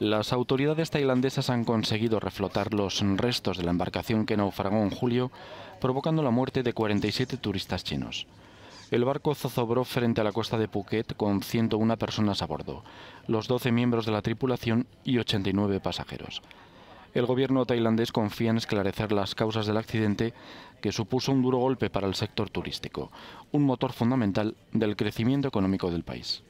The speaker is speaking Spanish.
Las autoridades tailandesas han conseguido reflotar los restos de la embarcación que naufragó en julio, provocando la muerte de 47 turistas chinos. El barco zozobró frente a la costa de Phuket con 101 personas a bordo, los 12 miembros de la tripulación y 89 pasajeros. El gobierno tailandés confía en esclarecer las causas del accidente que supuso un duro golpe para el sector turístico, un motor fundamental del crecimiento económico del país.